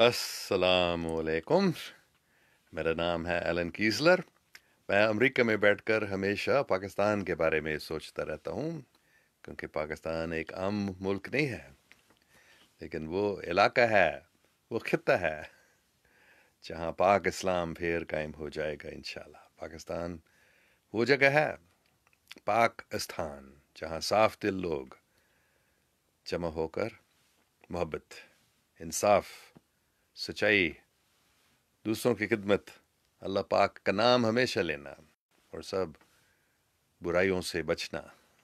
असलकुम मेरा नाम है एलन कीजलर मैं अमेरिका में बैठकर हमेशा पाकिस्तान के बारे में सोचता रहता हूँ क्योंकि पाकिस्तान एक आम मुल्क नहीं है लेकिन वो इलाका है वो खत्ता है जहाँ पाक इस्लाम फिर कायम हो जाएगा इन पाकिस्तान वो जगह है पाक स्थान जहाँ साफ दिल लोग जमा होकर मोहब्बत इंसाफ़ सच्चाई दूसरों की खिदमत अल्लाह पाक का नाम हमेशा लेना और सब बुराइयों से बचना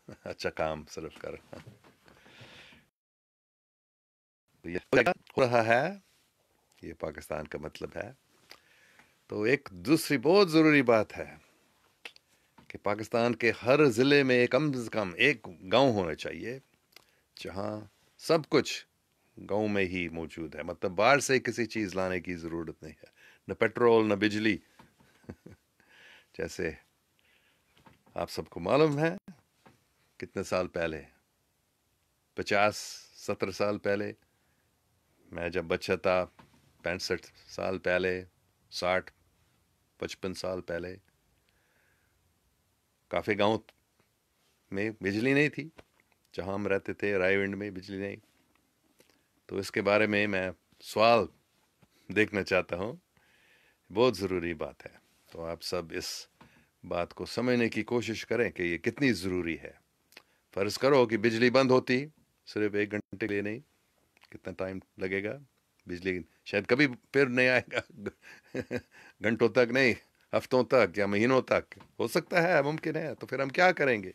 अच्छा काम सिर्फ कर तो हो रहा है ये पाकिस्तान का मतलब है तो एक दूसरी बहुत ज़रूरी बात है कि पाकिस्तान के हर ज़िले में कम से कम एक गांव होना चाहिए जहां सब कुछ गांव में ही मौजूद है मतलब बाहर से किसी चीज़ लाने की ज़रूरत नहीं है न पेट्रोल न बिजली जैसे आप सबको मालूम है कितने साल पहले पचास सत्तर साल पहले मैं जब बच्चा था पैंसठ साल पहले साठ पचपन साल पहले काफ़ी गांव में बिजली नहीं थी जहां हम रहते थे रायविंड में बिजली नहीं तो इसके बारे में मैं सवाल देखना चाहता हूँ बहुत ज़रूरी बात है तो आप सब इस बात को समझने की कोशिश करें कि ये कितनी ज़रूरी है फ़र्ज करो कि बिजली बंद होती सिर्फ एक घंटे के लिए नहीं कितना टाइम लगेगा बिजली शायद कभी फिर नहीं आएगा घंटों तक नहीं हफ्तों तक या महीनों तक हो सकता है मुमकिन है तो फिर हम क्या करेंगे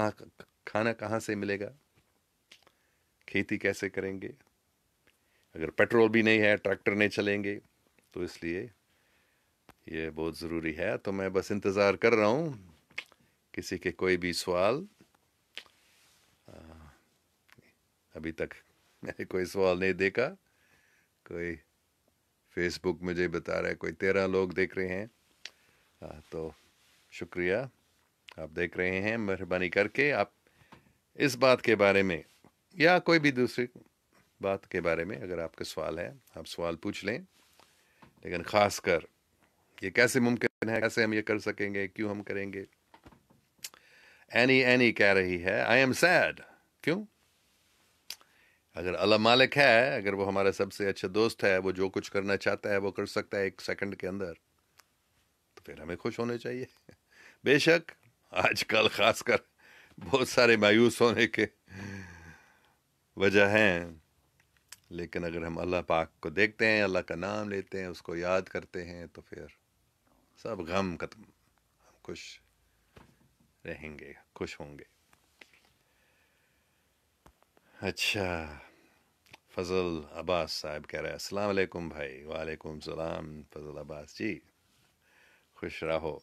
कहाँ खाना कहाँ से मिलेगा खेती कैसे करेंगे अगर पेट्रोल भी नहीं है ट्रैक्टर नहीं चलेंगे तो इसलिए ये बहुत ज़रूरी है तो मैं बस इंतज़ार कर रहा हूँ किसी के कोई भी सवाल अभी तक मैंने कोई सवाल नहीं देखा कोई फेसबुक मुझे बता रहा है कोई तेरह लोग देख रहे हैं आ, तो शुक्रिया आप देख रहे हैं मेहरबानी करके आप इस बात के बारे में या कोई भी दूसरी बात के बारे में अगर आपके सवाल है आप सवाल पूछ लें लेकिन ख़ास कर ये कैसे मुमकिन है कैसे हम ये कर सकेंगे क्यों हम करेंगे एनी एनी कह रही है आई एम सैड क्यों अगर अल्लाह मालिक है अगर वो हमारा सबसे अच्छा दोस्त है वो जो कुछ करना चाहता है वो कर सकता है एक सेकंड के अंदर तो फिर हमें खुश होने चाहिए बेशक आजकल खासकर बहुत सारे मायूस होने के वजह हैं लेकिन अगर हम अल्लाह पाक को देखते हैं अल्लाह का नाम लेते हैं उसको याद करते हैं तो फिर सब गम खत्म हम खुश रहेंगे खुश होंगे अच्छा फजल अब्बास साहब कह रहे हैं अस्सलाम वालेकुम भाई वालेकुम सलाम फजल अब्बास जी खुश रहो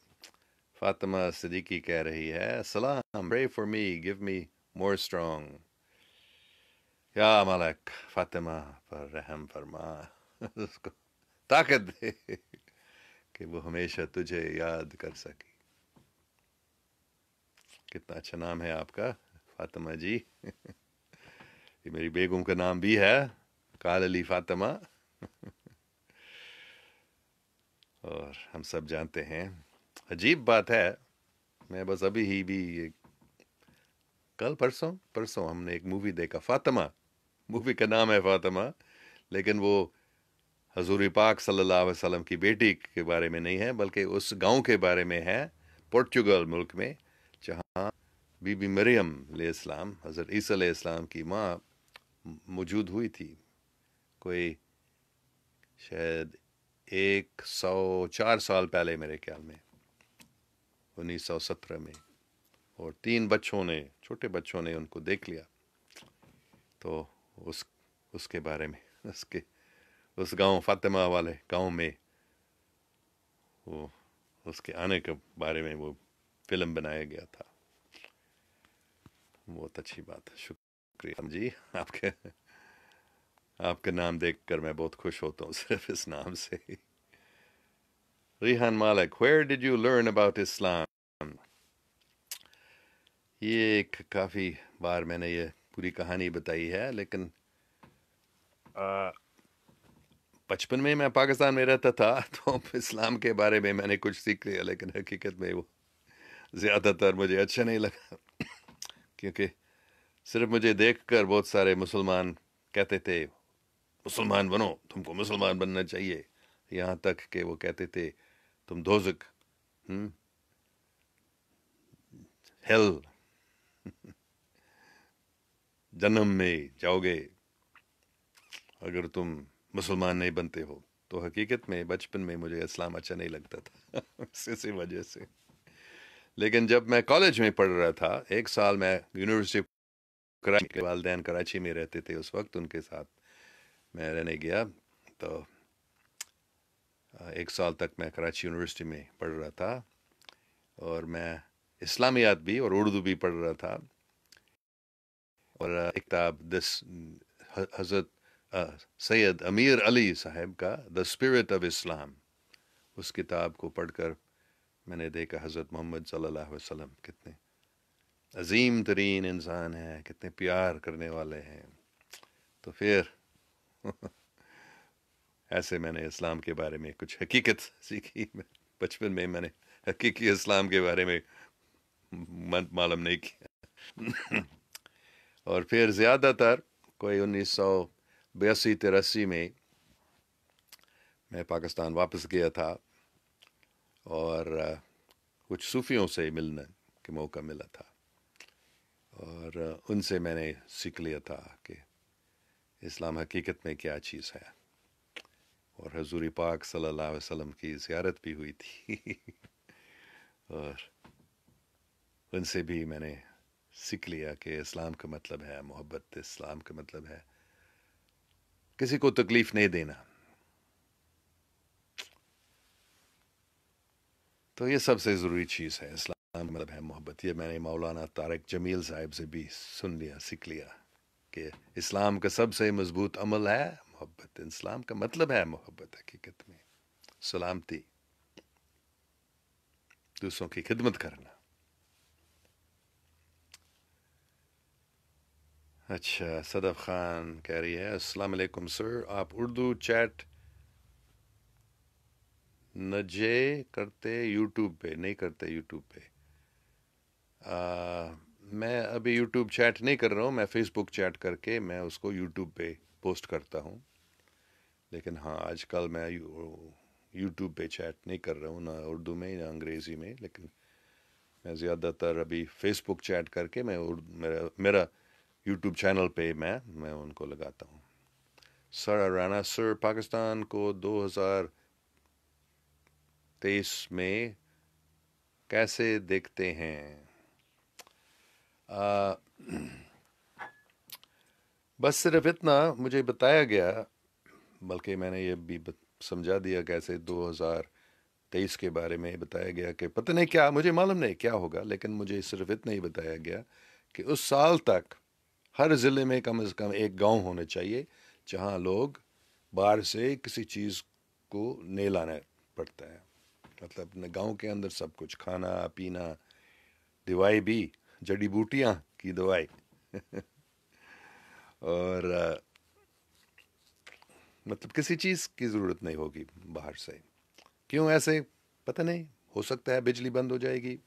फातिमा सदीकी कह रही है सलाम pray for me give me more strong या मलक फातिमा पर रहम फरमा उसको ताकत दे कि वो हमेशा तुझे याद कर सके कितना अच्छा नाम है आपका फातिमा जी ये मेरी बेगम का नाम भी है काल अली फातिमा और हम सब जानते हैं अजीब बात है मैं बस अभी ही भी ये कल परसों परसों हमने एक मूवी देखा फातिमा मूवी का नाम है फातिमा लेकिन वो हजूर पाक सल्लल्लाहु अलैहि वसल्लम की बेटी के बारे में नहीं है बल्कि उस गांव के बारे में है पोर्चुगल मुल्क में जहां बीबी मरियम इस्लाम हज़रत ईसा इस्लाम की माँ मौजूद हुई थी कोई शायद एक सौ चार साल पहले मेरे ख्याल में 1917 में और तीन बच्चों ने छोटे बच्चों ने उनको देख लिया तो उस उसके बारे में उसके उस गांव फातिमा वाले गांव में वो उसके आने के बारे में वो फिल्म बनाया गया था बहुत अच्छी बात है शुक्रिया जी आपके आपके नाम देखकर मैं बहुत खुश होता हूँ सिर्फ इस नाम से Rihan Malik where did you learn about Islam ये एक काफ़ी बार मैंने ये पूरी कहानी बताई है लेकिन बचपन में मैं पाकिस्तान में रहता था तो इस्लाम के बारे में मैंने कुछ सीख लिया लेकिन हकीकत में वो ज़्यादातर मुझे अच्छा नहीं लगा क्योंकि सिर्फ मुझे देखकर बहुत सारे मुसलमान कहते थे मुसलमान बनो तुमको मुसलमान बनना चाहिए यहाँ तक कि वो कहते थे तुम धोजक हेल हम्म, जन्म में जाओगे अगर तुम मुसलमान नहीं बनते हो तो हकीकत में बचपन में मुझे इस्लाम अच्छा नहीं लगता था इसी वजह से लेकिन जब मैं कॉलेज में पढ़ रहा था एक साल मैं यूनिवर्सिटी कराची के वालदेन कराची में रहते थे उस वक्त उनके साथ मैं रहने गया तो एक साल तक मैं कराची यूनिवर्सिटी में पढ़ रहा था और मैं इस्लामियात भी और उर्दू भी पढ़ रहा था और एक किताब दिस हजरत सैयद अमीर अली साहब का द स्पिरिट ऑफ इस्लाम उस किताब को पढ़कर मैंने देखा हज़रत मोहम्मद सल्लल्लाहु अलैहि वसल्लम कितने अजीम तरीन इंसान हैं कितने प्यार करने वाले हैं तो फिर ऐसे मैंने इस्लाम के बारे में कुछ हकीकत सीखी बचपन में मैंने हकीकी इस्लाम के बारे में मालूम नहीं किया और फिर ज़्यादातर कोई उन्नीस सौ बयासी तिरासी में मैं पाकिस्तान वापस गया था और कुछ सूफियों से मिलने के मौका मिला था और उनसे मैंने सीख लिया था कि इस्लाम हकीकत में क्या चीज़ है और हजूरी पाक सल्लल्लाहु अलैहि वसल्लम की ज़्यारत भी हुई थी और उनसे भी मैंने सीख लिया कि इस्लाम का मतलब है मोहब्बत इस्लाम का मतलब है किसी को तकलीफ नहीं देना तो ये सबसे ज़रूरी चीज़ है इस्लाम मतलब है मोहब्बत ये मैंने मौलाना तारक जमील साहब से भी सुन लिया सीख लिया कि इस्लाम का सबसे मजबूत अमल है मोहब्बत इस्लाम का मतलब है मोहब्बत हकीकत में सलामती दूसरों की खिदमत करना अच्छा सदफ ख़ान कह रही है अस्सलाम वालेकुम सर आप उर्दू चैट नजे करते यूट्यूब पे नहीं करते यूट्यूब पे आ, मैं अभी यूट्यूब चैट नहीं कर रहा हूँ मैं फेसबुक चैट करके मैं उसको यूट्यूब पे पोस्ट करता हूँ लेकिन हाँ आजकल मैं यूट्यूब पे चैट नहीं कर रहा हूँ ना उर्दू में ना अंग्रेज़ी में लेकिन मैं ज़्यादातर अभी फेसबुक चैट करके मैं मेरा मेरा यूट्यूब चैनल पे मैं मैं उनको लगाता हूँ सर राना सर पाकिस्तान को 2023 में कैसे देखते हैं आ, बस सिर्फ इतना मुझे बताया गया बल्कि मैंने ये भी समझा दिया कैसे 2023 के बारे में बताया गया कि पता नहीं क्या मुझे मालूम नहीं क्या होगा लेकिन मुझे सिर्फ इतना ही बताया गया कि उस साल तक हर ज़िले में कम से कम एक गांव होना चाहिए जहां लोग बाहर से किसी चीज़ को नहीं लाना पड़ता है मतलब अपने गांव के अंदर सब कुछ खाना पीना दवाई भी जड़ी बूटियाँ की दवाई और मतलब किसी चीज़ की ज़रूरत नहीं होगी बाहर से क्यों ऐसे पता नहीं हो सकता है बिजली बंद हो जाएगी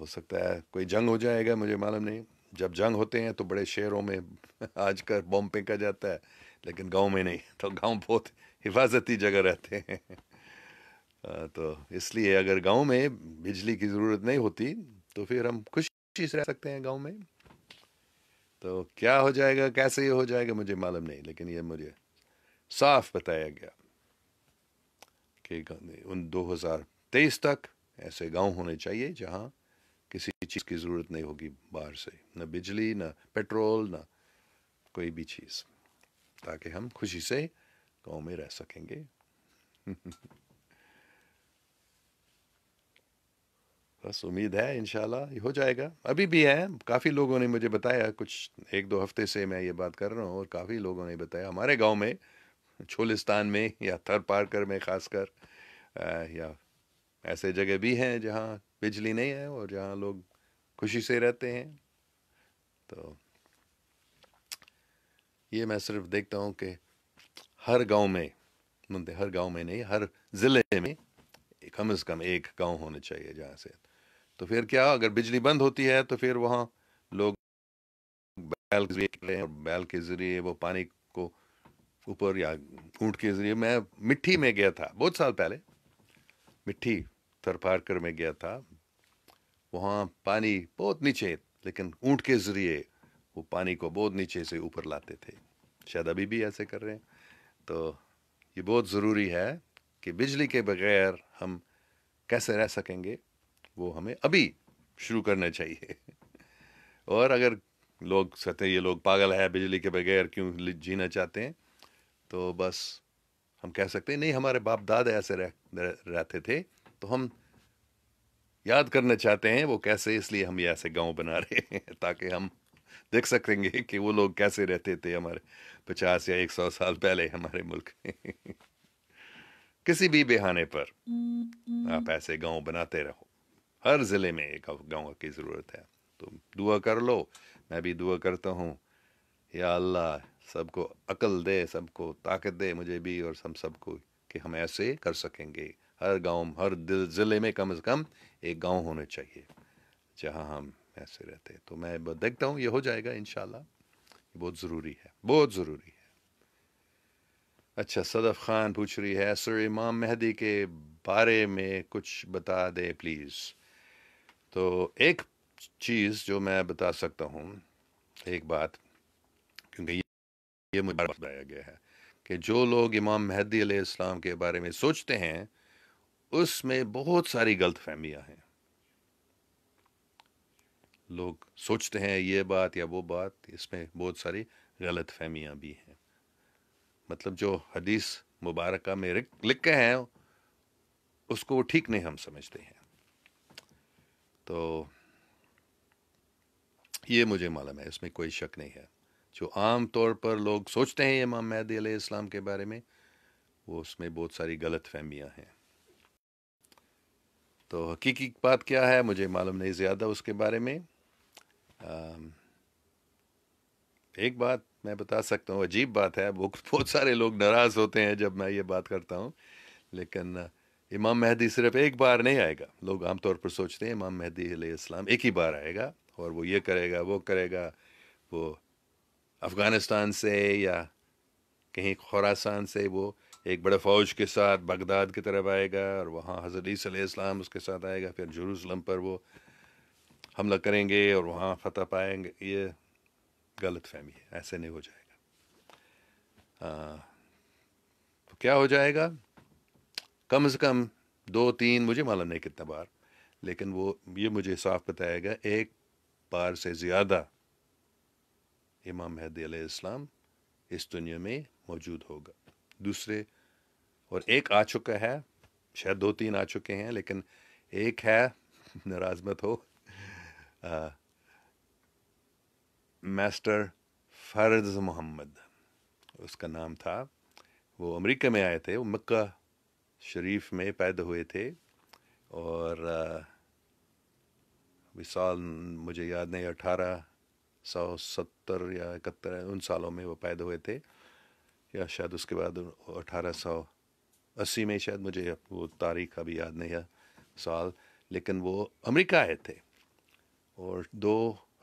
हो सकता है कोई जंग हो जाएगा मुझे मालूम नहीं जब जंग होते हैं तो बड़े शहरों में आजकल बॉम फेंका जाता है लेकिन गांव में नहीं तो गांव बहुत हिफाजती जगह रहते हैं तो इसलिए अगर गांव में बिजली की ज़रूरत नहीं होती तो फिर हम खुशी से रह सकते हैं गांव में तो क्या हो जाएगा कैसे ये हो जाएगा मुझे मालूम नहीं लेकिन ये मुझे साफ बताया गया कि उन 2023 तक ऐसे गांव होने चाहिए जहां चीज़ की ज़रूरत नहीं होगी बाहर से ना बिजली ना पेट्रोल ना कोई भी चीज़ ताकि हम खुशी से गांव में रह सकेंगे बस उम्मीद है इंशाल्लाह हो जाएगा अभी भी है काफ़ी लोगों ने मुझे बताया कुछ एक दो हफ्ते से मैं ये बात कर रहा हूँ और काफ़ी लोगों ने बताया हमारे गांव में छोलिस्तान में या थर पार्कर में खासकर या ऐसे जगह भी हैं जहाँ बिजली नहीं है और जहाँ लोग खुशी से रहते हैं तो ये मैं सिर्फ देखता हूँ कि हर गांव में मुंते हर गांव में नहीं हर ज़िले में कम से कम एक गांव होना चाहिए जहाँ से तो फिर क्या अगर बिजली बंद होती है तो फिर वहाँ लोग बैल के जरिए और बैल के ज़रिए वो पानी को ऊपर या ऊँट के ज़रिए मैं मिट्टी में गया था बहुत साल पहले मिट्टी थरपारकर कर में गया था वहाँ पानी बहुत नीचे लेकिन ऊँट के ज़रिए वो पानी को बहुत नीचे से ऊपर लाते थे शायद अभी भी ऐसे कर रहे हैं तो ये बहुत ज़रूरी है कि बिजली के बगैर हम कैसे रह सकेंगे वो हमें अभी शुरू करना चाहिए और अगर लोग कहते हैं ये लोग पागल है बिजली के बगैर क्यों जीना चाहते हैं तो बस हम कह सकते हैं नहीं हमारे बाप दादा ऐसे रह रहते थे तो हम याद करना चाहते हैं वो कैसे इसलिए हम ये ऐसे गांव बना रहे हैं ताकि हम देख सकेंगे कि वो लोग कैसे रहते थे हमारे पचास या एक सौ साल पहले हमारे मुल्क में किसी भी बहाने पर आप ऐसे गांव बनाते रहो हर ज़िले में एक गांव की ज़रूरत है तो दुआ कर लो मैं भी दुआ करता हूँ या अल्लाह सबको अकल दे सबको ताकत दे मुझे भी और हम सबको कि हम ऐसे कर सकेंगे हर गांव हर ज़िले में कम से कम एक गांव होना चाहिए जहां हम ऐसे रहते हैं तो मैं देखता हूं ये हो जाएगा इन बहुत ज़रूरी है बहुत ज़रूरी है अच्छा सदफ खान पूछ रही है सर इमाम मेहदी के बारे में कुछ बता दे प्लीज़ तो एक चीज़ जो मैं बता सकता हूँ एक बात क्योंकि ये मुझे बताया गया है कि जो लोग इमाम मेहदी इस्लाम के बारे में सोचते हैं उसमें बहुत सारी गलत फहमियाँ हैं लोग सोचते हैं ये बात या वो बात इसमें बहुत सारी गलत फहमियाँ भी हैं मतलब जो हदीस मुबारक में लिखे हैं उसको ठीक नहीं हम समझते हैं तो ये मुझे मालूम है इसमें कोई शक नहीं है जो आम तौर पर लोग सोचते हैं इमाम महदी इस्लाम के बारे में वो उसमें बहुत सारी गलत फहमियाँ हैं तो हकीकी बात क्या है मुझे मालूम नहीं ज़्यादा उसके बारे में एक बात मैं बता सकता हूँ अजीब बात है बहुत सारे लोग नाराज़ होते हैं जब मैं ये बात करता हूँ लेकिन इमाम महदी सिर्फ एक बार नहीं आएगा लोग आमतौर पर सोचते हैं इमाम महदी इस्लाम एक ही बार आएगा और वो ये करेगा वो करेगा वो अफ़गानिस्तान से या कहीं खुरासान से वो एक बड़े फ़ौज के साथ बगदाद की तरफ आएगा और वहाँ हजरत इस्लाम उसके साथ आएगा फिर जरूसलम पर वो हमला करेंगे और वहाँ फतह पाएंगे ये गलत फहमी है ऐसे नहीं हो जाएगा आ, हाँ, तो क्या हो जाएगा कम से कम दो तीन मुझे मालूम नहीं कितना बार लेकिन वो ये मुझे साफ बताएगा एक बार से ज़्यादा इमाम महदी इस्लाम इस दुनिया में मौजूद होगा दूसरे और एक आ चुका है शायद दो तीन आ चुके हैं लेकिन एक है नाराज मत हो आ, मास्टर फर्ज मोहम्मद उसका नाम था वो अमेरिका में आए थे वो मक्का शरीफ में पैदा हुए थे और विशाल मुझे याद नहीं अठारह सौ सत्तर या इकहत्तर उन सालों में वो पैदा हुए थे या शायद उसके बाद अठारह सौ अस्सी में शायद मुझे वो तारीख अभी याद नहीं है साल लेकिन वो अमेरिका आए थे और दो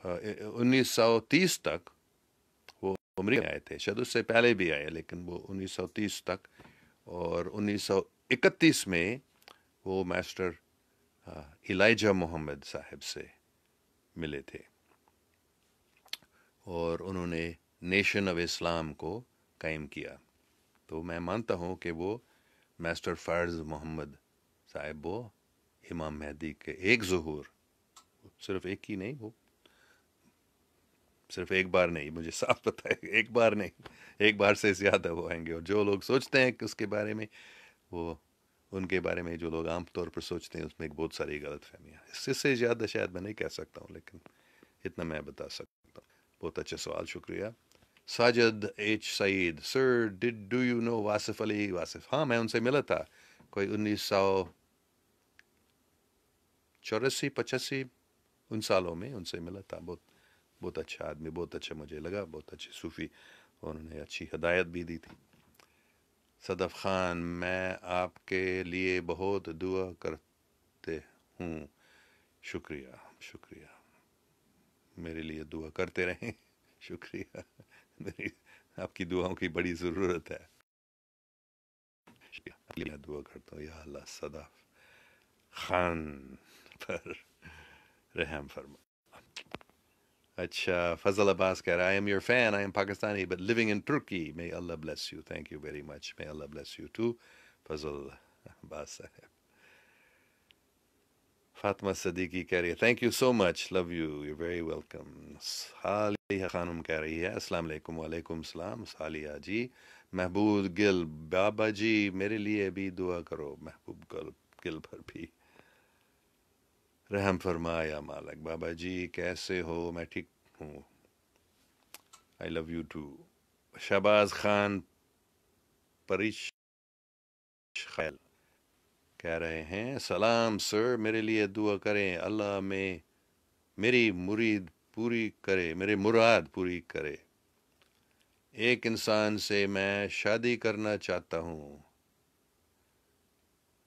उन्नीस सौ तीस तक वो अमेरिका आए थे शायद उससे पहले भी आए लेकिन वो उन्नीस सौ तीस तक और उन्नीस सौ इकतीस में वो मास्टर इलाइजा मोहम्मद साहब से मिले थे और उन्होंने नेशन ऑफ इस्लाम को कायम किया तो मैं मानता हूँ कि वो मास्टर फार्ज मोहम्मद साहेब वो इमाम मेहदी के एक जहूर सिर्फ एक ही नहीं वो सिर्फ एक बार नहीं मुझे साफ पता है एक बार नहीं एक बार से ज़्यादा वो आएंगे और जो लोग सोचते हैं कि उसके बारे में वो उनके बारे में जो लोग आम तौर पर सोचते हैं उसमें एक बहुत सारी गलत फहमियाँ इससे ज़्यादा शायद मैं नहीं कह सकता हूँ लेकिन इतना मैं बता सकता हूँ बहुत अच्छा सवाल शुक्रिया Sajid H Saeed sir did do you know Wasif Ali Wasif हाँ मैं उनसे मिला था कोई उन्नीस सौ चौरासी पचासी उन सालों में उनसे मिला था बहुत बहुत अच्छा आदमी बहुत अच्छा मुझे लगा बहुत अच्छे सूफ़ी उन्होंने अच्छी हदायत भी दी थी सदफ़ ख़ान मैं आपके लिए बहुत दुआ करते हूँ शुक्रिया शुक्रिया मेरे लिए दुआ करते रहें शुक्रिया आपकी दुआओं की बड़ी ज़रूरत है मैं दुआ करता हूँ या अल्लाह सदा खान पर रहम फरमा अच्छा फजल अब्बास कह रहा I am your fan I am Pakistani but living in Turkey may Allah bless you thank you very much may Allah bless you too Fazal Abbas Sahib Fatma Siddiqui कह रही है thank you so much love you you very welcome Saliya Khanam कह रही है अस्सलाम वालेकुम वालेकुम सलाम सालिया जी महबूब गिल बाबा जी मेरे लिए भी दुआ करो महबूब गिल गिल पर भी रहम फरमाया मालक बाबा जी कैसे हो मैं ठीक हूँ I love you too Shahbaz Khan Parish Khel कह रहे हैं सलाम सर मेरे लिए दुआ करें अल्लाह में मेरी मुरीद पूरी करे मेरे मुराद पूरी करे एक इंसान से मैं शादी करना चाहता हूँ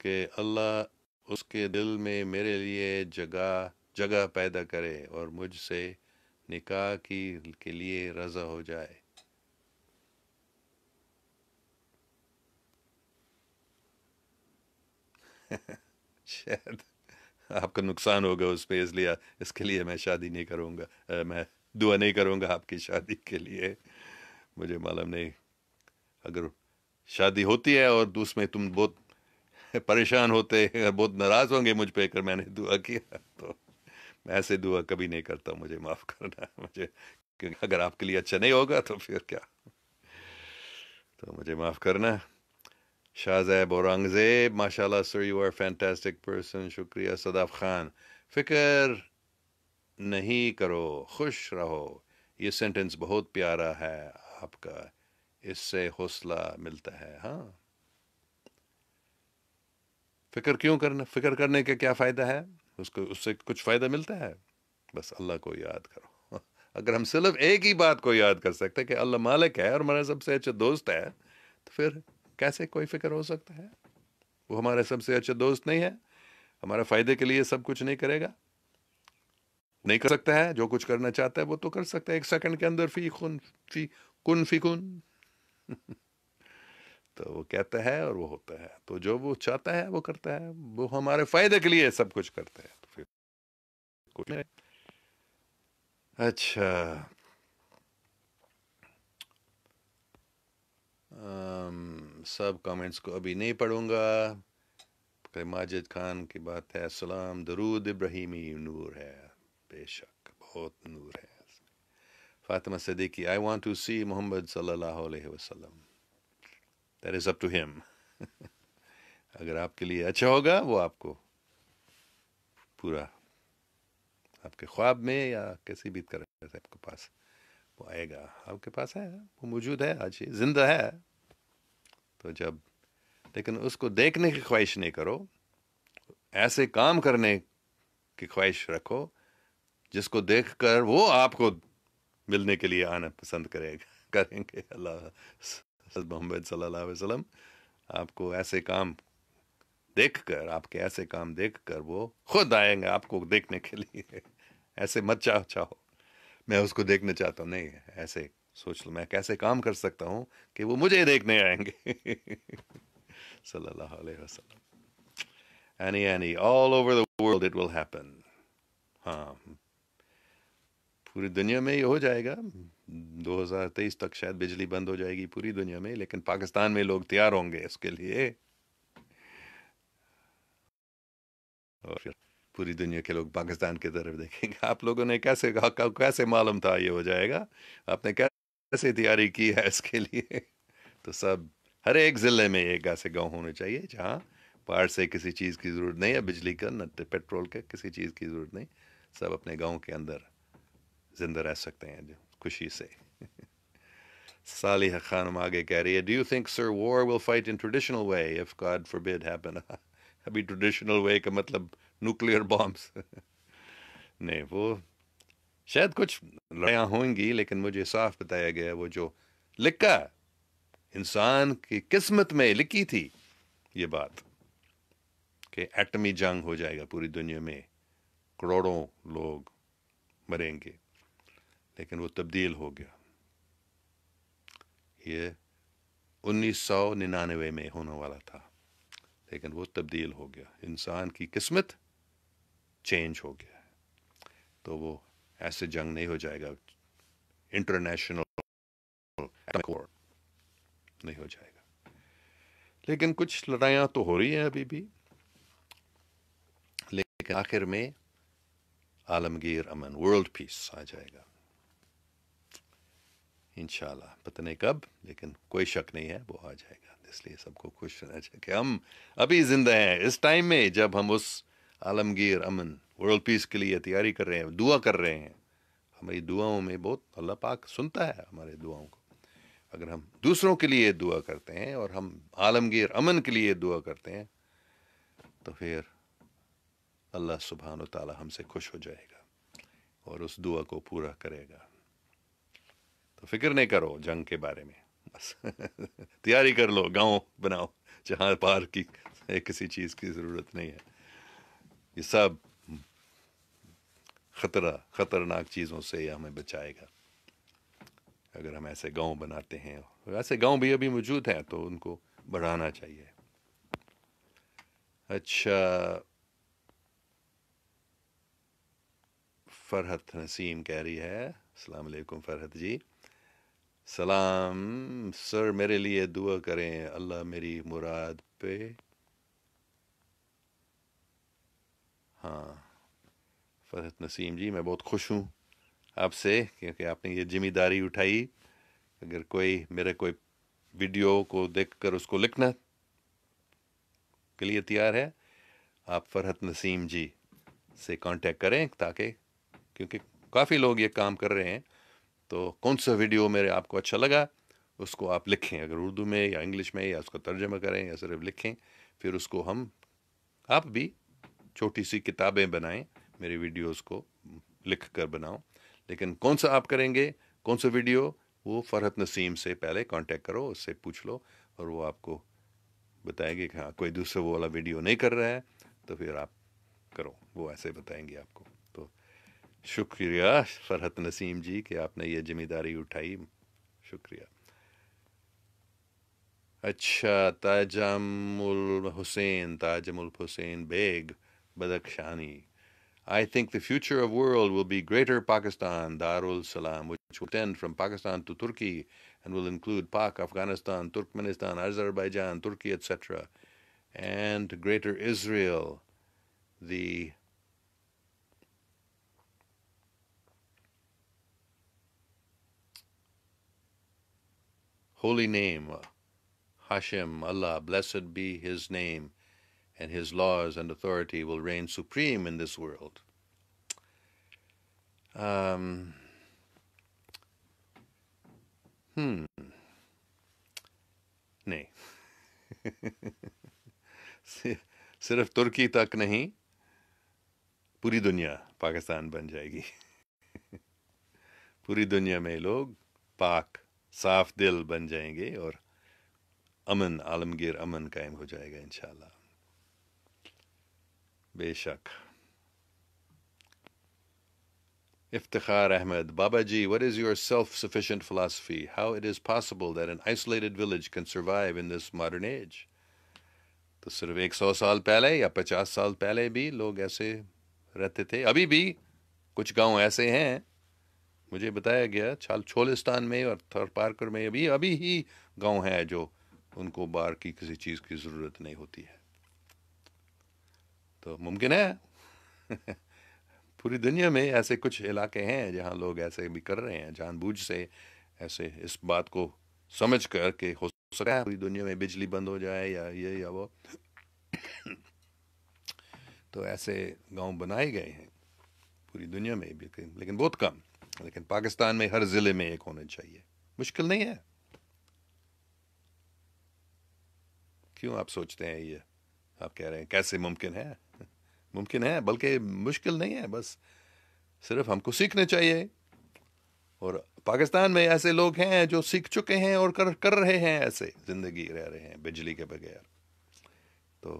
कि अल्लाह उसके दिल में मेरे लिए जगह जगह पैदा करे और मुझसे निकाह की के लिए रज़ा हो जाए शायद आपका नुकसान होगा पर इसलिए इसके लिए मैं शादी नहीं करूँगा मैं दुआ नहीं करूँगा आपकी शादी के लिए मुझे मालूम नहीं अगर शादी होती है और उसमें तुम बहुत परेशान होते बहुत नाराज़ होंगे मुझ पर अगर मैंने दुआ किया तो मैं ऐसे दुआ कभी नहीं करता मुझे माफ़ करना मुझे क्योंकि अगर आपके लिए अच्छा नहीं होगा तो फिर क्या तो मुझे माफ़ करना Shahzaib Aurangzeb, mashallah, sir, you are a fantastic person. Shukriya Sadaf फिक्र नहीं करो खुश रहो ये सेंटेंस बहुत प्यारा है आपका इससे हौसला मिलता है हाँ फिक्र क्यों करना फिक्र करने का क्या फ़ायदा है उसको उससे कुछ फ़ायदा मिलता है बस अल्लाह को याद करो अगर हम सिर्फ एक ही बात को याद कर सकते कि अल्लाह मालिक है और हमारा सबसे अच्छा दोस्त है तो फिर कैसे कोई फिक्र हो सकता है वो हमारे सबसे अच्छे दोस्त नहीं है हमारे फायदे के लिए सब कुछ नहीं करेगा नहीं कर सकता है जो कुछ करना चाहता है वो तो कर सकता है एक सेकंड के अंदर फी खुन फी कुन फी कुन तो वो कहता है और वो होता है तो जो वो चाहता है वो करता है वो हमारे फायदे के लिए सब कुछ करता है तो फिर कुछ नहीं अच्छा सब कमेंट्स को अभी नहीं पढ़ूंगा माजिद खान की बात है सलाम दरूद इब्राहिमी नूर है बेशक बहुत नूर है Fatima Siddiqui I want to see Muhammad sallallahu alaihi wasallam. That is up to him. अगर आपके लिए अच्छा होगा वो आपको पूरा आपके ख्वाब में या किसी भी तरह से आपके पास वो आएगा आपके पास है वो मौजूद है आज जिंदा है तो जब लेकिन उसको देखने की ख्वाहिश नहीं करो ऐसे काम करने की ख्वाहिश रखो जिसको देखकर वो आपको मिलने के लिए आना पसंद करेगा करेंगे अल्लाह मोहम्मद सल्लल्लाहु अलैहि वसल्लम आपको ऐसे काम देखकर आपके ऐसे काम देखकर वो खुद आएंगे आपको देखने के लिए ऐसे मत चाहो चाहो मैं उसको देखना चाहता हूँ नहीं ऐसे सोच लो मैं कैसे काम कर सकता हूँ कि वो मुझे देखने आएंगे सल्लल्लाहु अलैहि वसल्लम any any all over the world it will happen हाँ पूरी दुनिया में ही हो जाएगा 2023 तक शायद बिजली बंद हो जाएगी पूरी दुनिया में लेकिन पाकिस्तान में लोग तैयार होंगे इसके लिए और पूरी दुनिया के लोग पाकिस्तान की तरफ देखेंगे आप लोगों ने कैसे कैसे मालूम था ये हो जाएगा आपने क्या से तैयारी की है इसके लिए तो सब हर एक ज़िले में एक ऐसे गांव होने चाहिए जहाँ बाहर से किसी चीज़ की ज़रूरत नहीं है बिजली का न तो पेट्रोल का किसी चीज़ की ज़रूरत नहीं सब अपने गांव के अंदर जिंदा रह सकते हैं खुशी से Salih Khanum आगे कह रही है do you think sir war will fight in traditional way if God for forbid happen? अभी ट्रेडिशनल वे का मतलब न्यूक्लियर बॉम्ब्स नहीं वो शायद कुछ लड़ाइयाँ होंगी लेकिन मुझे साफ बताया गया वो जो लिखा इंसान की किस्मत में लिखी थी ये बात कि एटमी जंग हो जाएगा पूरी दुनिया में करोड़ों लोग मरेंगे लेकिन वो तब्दील हो गया ये 1999 में होने वाला था लेकिन वो तब्दील हो गया इंसान की किस्मत चेंज हो गया तो वो ऐसे जंग नहीं हो जाएगा इंटरनेशनल नहीं हो जाएगा लेकिन कुछ लड़ाइयाँ तो हो रही हैं अभी भी लेकिन आखिर में आलमगीर अमन वर्ल्ड पीस आ जाएगा इनशाला पता नहीं कब लेकिन कोई शक नहीं है वो आ जाएगा इसलिए सबको खुश रहना चाहिए कि हम अभी जिंदा हैं इस टाइम में जब हम उस आलमगीर अमन वर्ल्ड पीस के लिए तैयारी कर रहे हैं दुआ कर रहे हैं हमारी दुआओं में बहुत अल्लाह पाक सुनता है हमारे दुआओं को अगर हम दूसरों के लिए दुआ करते हैं और हम आलमगीर अमन के लिए दुआ करते हैं तो फिर अल्लाह सुबहान तला हमसे खुश हो जाएगा और उस दुआ को पूरा करेगा तो फिक्र नहीं करो जंग के बारे में बस तैयारी कर लो गांव बनाओ जहां पार की किसी चीज़ की ज़रूरत नहीं है ये सब खतरा खतरनाक चीज़ों से हमें बचाएगा अगर हम ऐसे गांव बनाते हैं ऐसे गांव भी अभी मौजूद हैं तो उनको बढ़ाना चाहिए अच्छा फरहत नसीम कह रही है अस्सलाम फरहत जी सलाम सर मेरे लिए दुआ करें अल्लाह मेरी मुराद पे हाँ फरहत नसीम जी मैं बहुत खुश हूँ आपसे क्योंकि आपने ये जिम्मेदारी उठाई अगर कोई मेरे कोई वीडियो को देखकर उसको लिखना के लिए तैयार है आप फरहत नसीम जी से कांटेक्ट करें ताकि क्योंकि काफ़ी लोग ये काम कर रहे हैं तो कौन सा वीडियो मेरे आपको अच्छा लगा उसको आप लिखें अगर उर्दू में या इंग्लिश में या उसका तर्जमा करें या सिर्फ लिखें फिर उसको हम आप भी छोटी सी किताबें बनाएं मेरे वीडियोस को लिख कर बनाओ लेकिन कौन सा आप करेंगे कौन सा वीडियो वो फरहत नसीम से पहले कांटेक्ट करो उससे पूछ लो और वो आपको बताएंगे कि हाँ कोई दूसरा वो वाला वीडियो नहीं कर रहा है तो फिर आप करो वो ऐसे बताएंगे आपको तो शुक्रिया फरहत नसीम जी कि आपने ये जिम्मेदारी उठाई शुक्रिया अच्छा Tajamul Hussain Tajamul Hussain Baig Badakhshani. I think the future of world will be Greater Pakistan, Darul Salam, which will extend from Pakistan to Turkey and will include Pak, Afghanistan, Turkmenistan, Azerbaijan, Turkey, etc., and Greater Israel. The holy name, Hashem, Allah, blessed be his name, and his laws and authority will reign supreme in this world. Um, hmm. नहीं सिर्फ तुर्की तक नहीं पूरी दुनिया पाकिस्तान बन जाएगी पूरी दुनिया में लोग पाक साफ दिल बन जाएंगे और अमन आलमगीर अमन कायम हो जाएगा इंशाल्लाह बेशक Iftikhar Ahmed, Babaji, what is your self sufficient philosophy? How it is possible that an isolated village can survive in this modern age? तो सिर्फ 100 साल पहले या 50 साल पहले भी लोग ऐसे रहते थे अभी भी कुछ गांव ऐसे हैं मुझे बताया गया छाल छोलिस्तान में और थर पार्कर में अभी अभी ही गांव हैं जो उनको बाहर की किसी चीज़ की ज़रूरत नहीं होती है तो मुमकिन है पूरी दुनिया में ऐसे कुछ इलाके हैं जहाँ लोग ऐसे भी कर रहे हैं जानबूझ से ऐसे इस बात को समझ कर के हो सकता है पूरी दुनिया में बिजली बंद हो जाए या ये या वो तो ऐसे गांव बनाए गए हैं पूरी दुनिया में भी लेकिन बहुत कम लेकिन पाकिस्तान में हर ज़िले में एक होने चाहिए मुश्किल नहीं है क्यों आप सोचते हैं ये आप कह रहे हैं कैसे मुमकिन है मुमकिन है बल्कि मुश्किल नहीं है बस सिर्फ हमको सीखने चाहिए और पाकिस्तान में ऐसे लोग हैं जो सीख चुके हैं और कर कर रहे हैं ऐसे ज़िंदगी रह रहे हैं बिजली के बगैर तो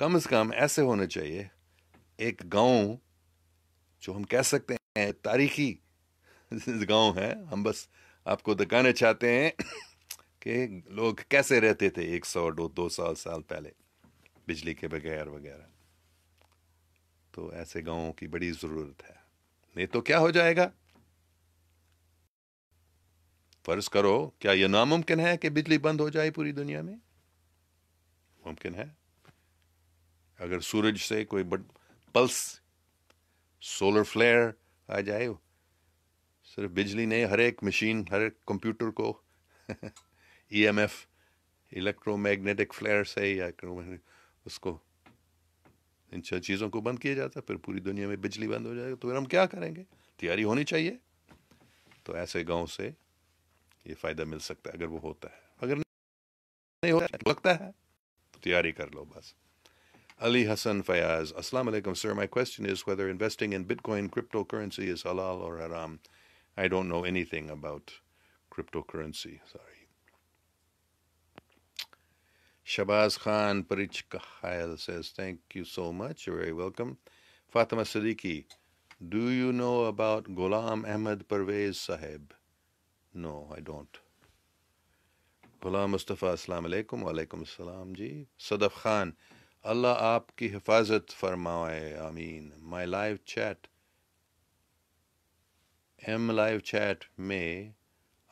कम से कम ऐसे होने चाहिए एक गांव जो हम कह सकते हैं तारीखी गांव है हम बस आपको दिखाना चाहते हैं कि लोग कैसे रहते थे एक सौ दो, दो सौ साल पहले बिजली के बगैर वगैरह तो ऐसे गांवों की बड़ी ज़रूरत है नहीं तो क्या हो जाएगा फर्ज करो क्या यह नामुमकिन है कि बिजली बंद हो जाए पूरी दुनिया में मुमकिन है अगर सूरज से कोई बड़ पल्स सोलर फ्लेयर आ जाए सिर्फ बिजली नहीं हर एक मशीन हर एक कंप्यूटर को ईएमएफ e इलेक्ट्रोमैग्नेटिक फ्लेयर से या उसको इन छह चीज़ों को बंद किया जाता है फिर पूरी दुनिया में बिजली बंद हो जाएगी तो फिर हम क्या करेंगे तैयारी होनी चाहिए तो ऐसे गांव से ये फ़ायदा मिल सकता है अगर वो होता है अगर नहीं होता लगता है तो तैयारी कर लो बस अली हसन फयाज अस्सलाम sir my question is whether investing in bitcoin crypto currency is हलाल और हराम I don't know anything about crypto currency sorry Shabazz Khan Parich Kahayal says, Thank you so much. You're very welcome. Fatima Siddiqui, do you know about Ghulam Ahmed Parvez Sahib? No, I don't. Ghulam Mustafa, Assalamu alaikum. Wa Alaikum assalam, ji. Sadaf Khan, Allah aapki hifazat farmaye. Ameen. My live chat, M live chat में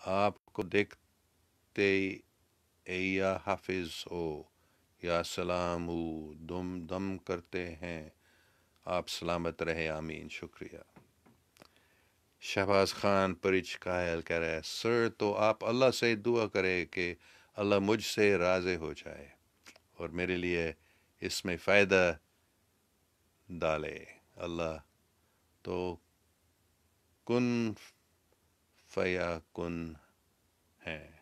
आपको देखते ए या हाफिज़ हो या सलाम हो दुम दम करते हैं आप सलामत रहे आमीन शुक्रिया शहबाज खान परिच कायल कह रहे सर तो आप अल्लाह से दुआ करें कि अल्लाह मुझसे राज़े हो जाए और मेरे लिए इसमें फ़ायदा डाले अल्लाह तो कुन फया कुन हैं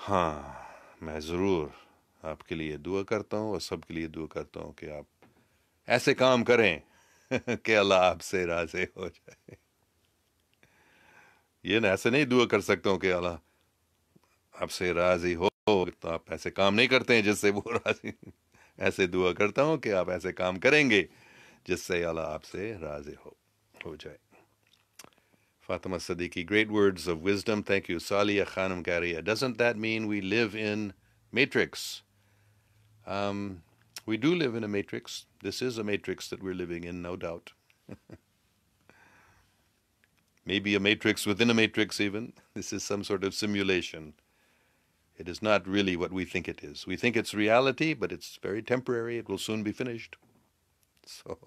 हाँ मैं ज़रूर आपके लिए दुआ करता हूँ और सबके लिए दुआ करता हूँ कि आप ऐसे काम करें कि अल्लाह आपसे राजे हो जाए ये ना ऐसे नहीं दुआ कर सकता हूँ कि अल्लाह आपसे राजी हो तो आप ऐसे काम नहीं करते हैं जिससे वो राजी ऐसे दुआ करता हूँ कि आप ऐसे काम करेंगे जिससे अल्लाह आपसे राजी हो हो जाए Fatima Siddiqui. Great words of wisdom. Thank you, Salia Khanum Garia. Doesn't that mean we live in matrix? Um, we do live in a matrix. This is a matrix that we're living in, no doubt. Maybe a matrix within a matrix, even. This is some sort of simulation. It is not really what we think it is. We think it's reality, but it's very temporary. It will soon be finished. So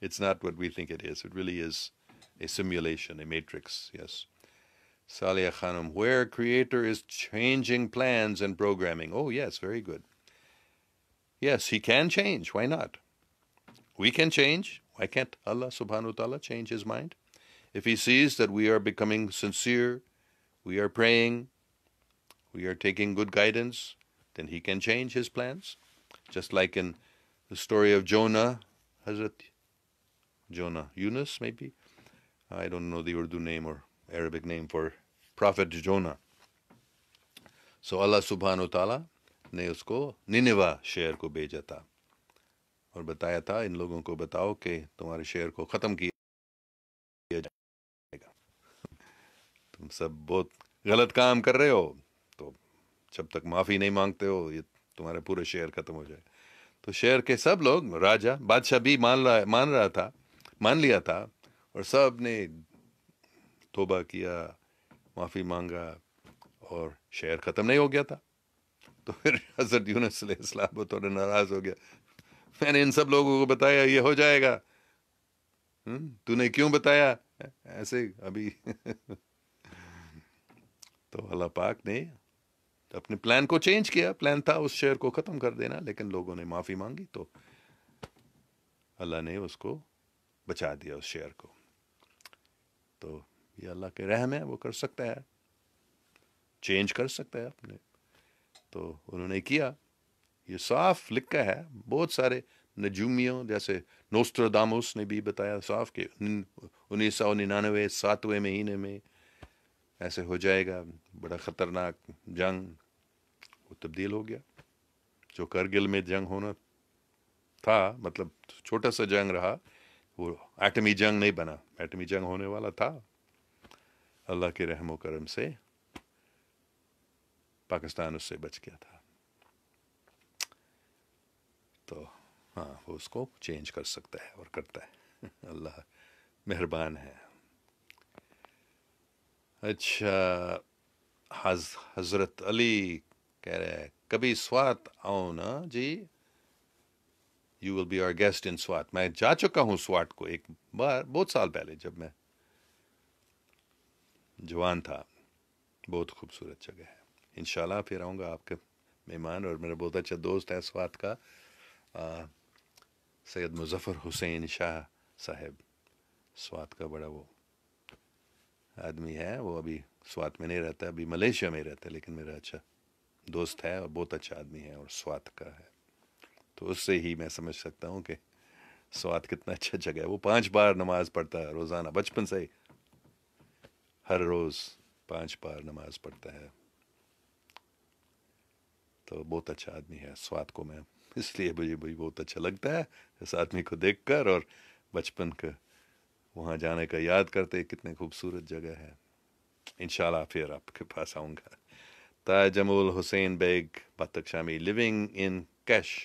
it's not what we think it is. It really is a simulation, a matrix, yes. Salia Khanum, where creator is changing plans and programming. Oh, yes, very good. Yes, he can change. Why not? We can change. Why can't Allah subhanahu wa ta'ala change his mind? If he sees that we are becoming sincere, we are praying, we are taking good guidance, then he can change his plans. Just like in the story of Jonah, Hazrat Jonah, Yunus maybe, I don't know the Urdu name or Arabic name for Prophet Jonah. सो अल्लाह सुबहान ताला ने उसको निनेवा शहर को भेजा था और बताया था इन लोगों को बताओ कि तुम्हारे शहर को ख़त्म किया जाएगा तुम सब बहुत गलत काम कर रहे हो तो जब तक माफ़ी नहीं मांगते हो ये तुम्हारा पूरा शहर ख़त्म हो जाए तो शहर के सब लोग राजा बादशाह भी मान रहा मान रहा था मान लिया था और सब ने तोबा किया माफ़ी मांगा और शहर ख़त्म नहीं हो गया था तो फिर हज़रत यूनसम थोड़ा तो नाराज़ हो गया मैंने इन सब लोगों को बताया ये हो जाएगा हम्म, तूने क्यों बताया ऐसे अभी तो अल्लाह पाक ने अपने प्लान को चेंज किया प्लान था उस शहर को ख़त्म कर देना लेकिन लोगों ने माफ़ी मांगी तो अल्लाह ने उसको बचा दिया उस शहर को तो ये अल्लाह के रहम है वो कर सकता है चेंज कर सकता है अपने तो उन्होंने किया ये साफ लिखा है बहुत सारे नजूमियों जैसे नोस्ट्रोदामोस ने भी बताया साफ के उन्नीस सौ निन्यानवे सातवें महीने में ऐसे हो जाएगा बड़ा ख़तरनाक जंग वो तब्दील हो गया जो करगिल में जंग होना था मतलब छोटा सा जंग रहा वो एटमी जंग नहीं बना एटमी जंग होने वाला था अल्लाह के रहमो करम से पाकिस्तान उससे बच गया था तो हाँ वो उसको चेंज कर सकता है और करता है अल्लाह मेहरबान है अच्छा हज हज़रत अली कह रहे हैं कभी स्वात आओ ना जी you will be our guest in Swat मैं जा चुका हूँ स्वाट को एक बार बहुत साल पहले जब मैं जवान था बहुत खूबसूरत जगह है इन फिर आऊँगा आपके मेहमान और मेरा बहुत अच्छा दोस्त है स्वात का सैयद मुजफ़र हुसैन शाह साहब स्वात का बड़ा वो आदमी है वो अभी स्वात में नहीं रहता अभी मलेशिया में रहता है लेकिन मेरा अच्छा दोस्त है और बहुत अच्छा आदमी है और स्वात का है तो उससे ही मैं समझ सकता हूँ कि स्वाद कितना अच्छा जगह है वो पांच बार नमाज पढ़ता है रोज़ाना बचपन से हर रोज़ पांच बार नमाज पढ़ता है तो बहुत अच्छा आदमी है स्वाद को मैं इसलिए मुझे भी बहुत अच्छा लगता है इस आदमी को देखकर और बचपन का वहाँ जाने का याद करते कितने खूबसूरत जगह है इन फिर आपके पास आऊँगा ताजमुल हुसैन बेग शामी लिविंग इन कैश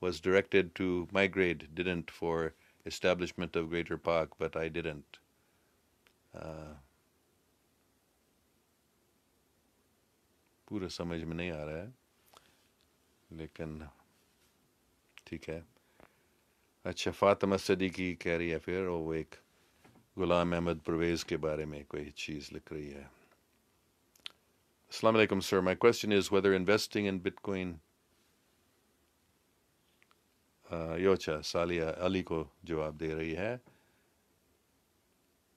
was directed to my grade, didn't for establishment of Greater Park, but I didn't. Pura samaj mein nahi नहीं आ रहा है लेकिन ठीक है अच्छा फातमा सदीकी कह रही है फिर वो एक गुलाम अहमद परवेज़ के बारे में कोई चीज़ लिख Assalamu alaikum, sir. My question is whether investing in Bitcoin योचा सालिया Ali को जवाब दे रही है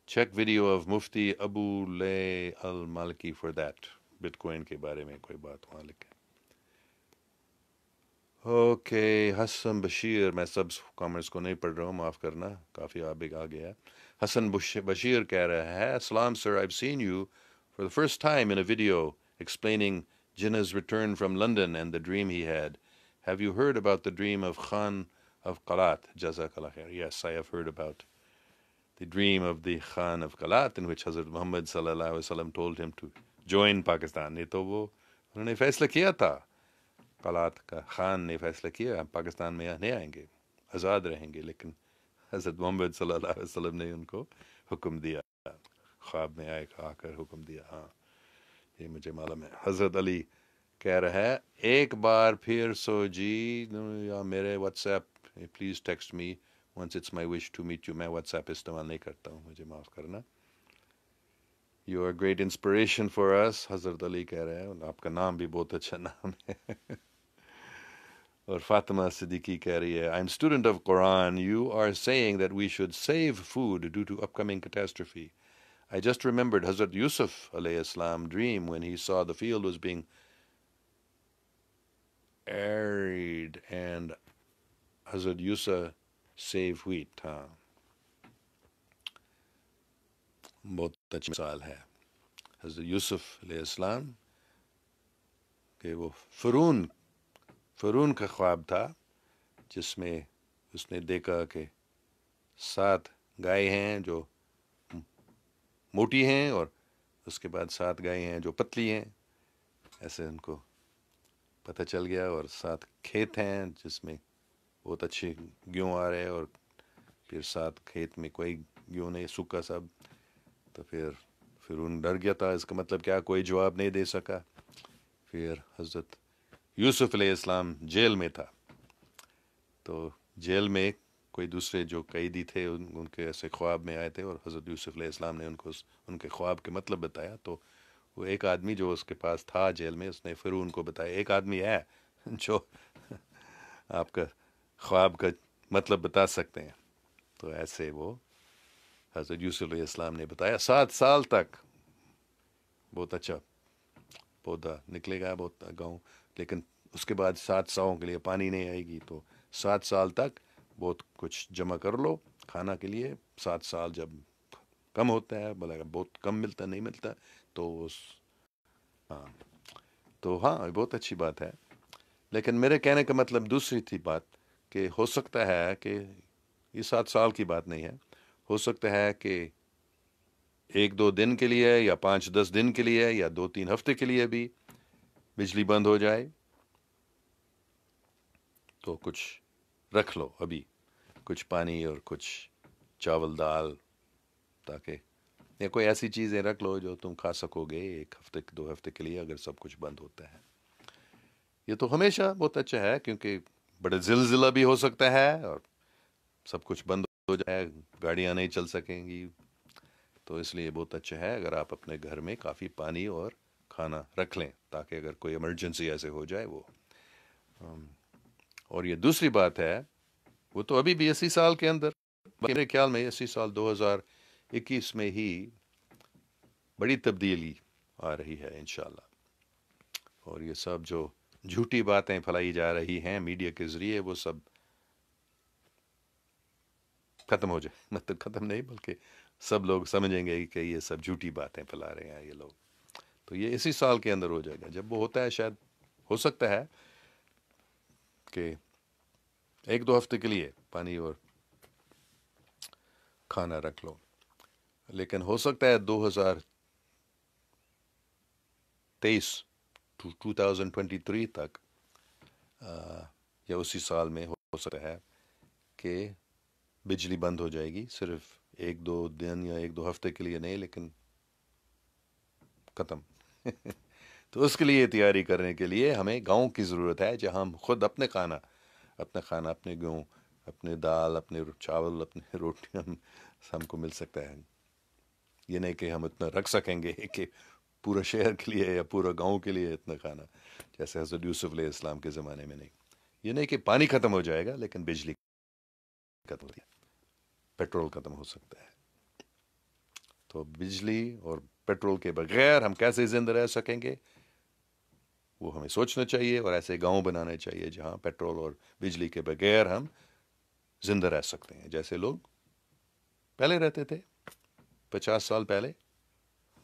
चेक वीडियो ऑफ मुफ्ती अबू ले अल मालकी फॉर दैट बिटकॉइन के बारे में कोई बात वहाँ लिखे ओके हसन बशीर मैं सब कॉमेंट्स को नहीं पढ़ रहा हूँ माफ़ करना काफ़ी आबिग आ गया हसन बशीर कह रहा है सलाम sir I seen you for the first time in a video explaining his return from London and the dream he had Have you heard about the dream of Khan of Qalat? Jazakallah khair. Yes, I have heard about the dream of the Khan of Qalat in which Hazrat Muhammad وسلم, told him to join Pakistan. ये तो वो उन्होंने फैसला किया था कलात का खान ने फैसला किया हम पाकिस्तान में नहीं आएंगे आज़ाद रहेंगे लेकिन हज़रत मोहम्मद सल्लल्लाहु अलैहि वसल्लम ने उनको हुक्म दिया ख्वाब में आए आकर हुक्म दिया हाँ ये मुझे मालूम है कह रहा है एक बार फिर सो जी या मेरे WhatsApp please text me once it's my wish to meet you मैं व्हाट्सएप इस्तेमाल नहीं करता हूँ मुझे माफ़ करना you are great inspiration for us हज़रत अली कह रहे हैं आपका नाम भी बहुत अच्छा नाम है और फातिमा सिद्दीकी कह रही है I am student of Quran you are saying that we should save food due to upcoming catastrophe I just remembered Hazrat Yusuf alayhi salam dream when he saw the field was arid and Hazrat Yusa save wheat हाँ बहुत अच्छी मिसाल है हज़रत यूसुफ इस्लाम के वो फ़रून फ़रून का ख्वाब था जिसमें उसने देखा कि सात गाय हैं जो मोटी हैं और उसके बाद सात गाय हैं जो पतली हैं ऐसे उनको पता चल गया और साथ खेत हैं जिसमें बहुत अच्छे गेहूँ आ रहे हैं और फिर साथ खेत में कोई गेहूँ नहीं सूखा सब तो फिर फिर उन डर गया था इसका मतलब क्या कोई जवाब नहीं दे सका फिर हज़रत यूसुफ इस्लाम जेल में था तो जेल में कोई दूसरे जो कैदी थे उन उनके ऐसे ख्वाब में आए थे और हज़रत यूसुफ इस्लाम ने उनको उनके ख्वाब के मतलब बताया तो वो एक आदमी जो उसके पास था जेल में उसने फिर उनको बताया एक आदमी है जो आपका ख्वाब का मतलब बता सकते हैं तो ऐसे वो हज़रत यूसुफ इस्लाम ने बताया सात साल तक बहुत अच्छा पौधा निकलेगा बहुत गाँव लेकिन उसके बाद सात सौ के लिए पानी नहीं आएगी तो सात साल तक बहुत कुछ जमा कर लो खाना के लिए सात साल जब कम होता है बोला बहुत कम मिलता नहीं मिलता तो उस हाँ तो हाँ बहुत अच्छी बात है लेकिन मेरे कहने का मतलब दूसरी थी बात कि हो सकता है कि ये सात साल की बात नहीं है हो सकता है कि एक दो दिन के लिए या पाँच दस दिन के लिए या दो तीन हफ्ते के लिए भी बिजली बंद हो जाए तो कुछ रख लो अभी कुछ पानी और कुछ चावल दाल ताकि या कोई ऐसी चीज़ें रख लो जो तुम खा सकोगे एक हफ्ते दो हफ्ते के लिए अगर सब कुछ बंद होता है ये तो हमेशा बहुत अच्छा है क्योंकि बड़े जिलजिला भी हो सकता है और सब कुछ बंद हो जाए गाड़ियाँ नहीं चल सकेंगी तो इसलिए बहुत अच्छा है अगर आप अपने घर में काफ़ी पानी और खाना रख लें ताकि अगर कोई इमरजेंसी ऐसे हो जाए वो और ये दूसरी बात है वो तो अभी भी इसी साल के अंदर मेरे ख्याल में अस्सी साल हजार इक्कीस में ही बड़ी तब्दीली आ रही है इन और ये सब जो झूठी बातें फैलाई जा रही हैं मीडिया के ज़रिए वो सब ख़त्म हो जाए मतलब तो ख़त्म नहीं बल्कि सब लोग समझेंगे कि ये सब झूठी बातें फैला रहे हैं ये लोग तो ये इसी साल के अंदर हो जाएगा जब वो होता है शायद हो सकता है कि एक दो हफ्ते के लिए पानी और खाना रख लो लेकिन हो सकता है 2023 टू 2023 तक या उसी साल में हो सकता है कि बिजली बंद हो जाएगी सिर्फ एक दो दिन या एक दो हफ्ते के लिए नहीं लेकिन ख़त्म तो उसके लिए तैयारी करने के लिए हमें गांव की ज़रूरत है जहां हम खुद अपने खाना अपना खाना अपने गेहूँ अपने दाल अपने चावल अपने रोटियाँ हमको मिल सकता है ये नहीं कि हम इतना रख सकेंगे कि पूरा शहर के लिए या पूरा गांव के लिए इतना खाना जैसे हजरत यूसुफ इस्लाम के ज़माने में नहीं ये नहीं कि पानी ख़त्म हो जाएगा लेकिन बिजली खत्म हो पेट्रोल ख़त्म हो सकता है तो बिजली और पेट्रोल के बगैर हम कैसे जिंदा रह सकेंगे वो हमें सोचना चाहिए और ऐसे गांव बनाने चाहिए जहां पेट्रोल और बिजली के बगैर हम जिंदा रह सकते हैं जैसे लोग पहले रहते थे पचास साल पहले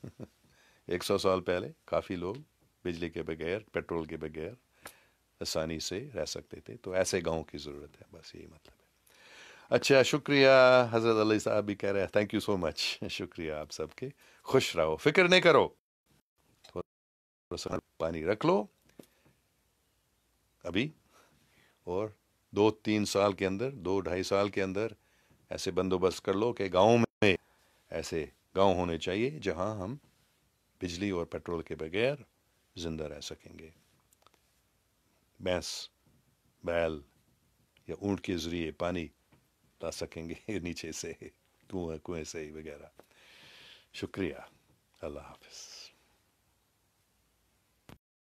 एक सौ साल पहले काफ़ी लोग बिजली के बगैर पेट्रोल के बगैर आसानी से रह सकते थे तो ऐसे गाँव की ज़रूरत है बस यही मतलब है अच्छा शुक्रिया हज़रत अली साहब भी कह रहे हैं थैंक यू सो मच शुक्रिया आप सबके खुश रहो फिक्र नहीं करो थोड़ा सा पानी रख लो अभी और दो तीन साल के अंदर दो ढाई साल के अंदर ऐसे बंदोबस्त कर लो कि गाँव में ऐसे गांव होने चाहिए जहां हम बिजली और पेट्रोल के बगैर जिंदा रह सकेंगे भैंस बैल या ऊँट के ज़रिए पानी ला सकेंगे नीचे से कुएँ कुएँ से वगैरह शुक्रिया अल्लाह हाफिज़